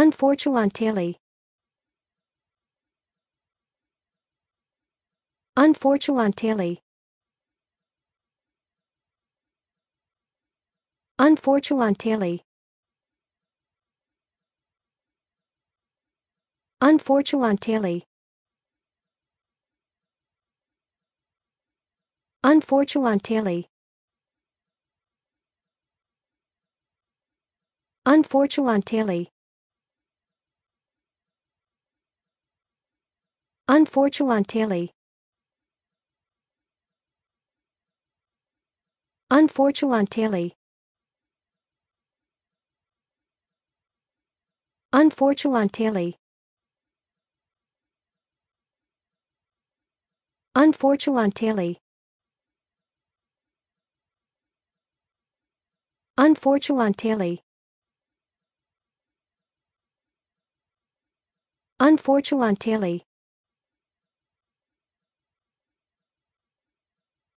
Unfortunately. Unfortunately. Unfortunately. Unfortunately. Unfortunately. Unfortunately. Unfortunately. Unfortunately. Unfortunately. Unfortunately. Unfortunately. Unfortunately.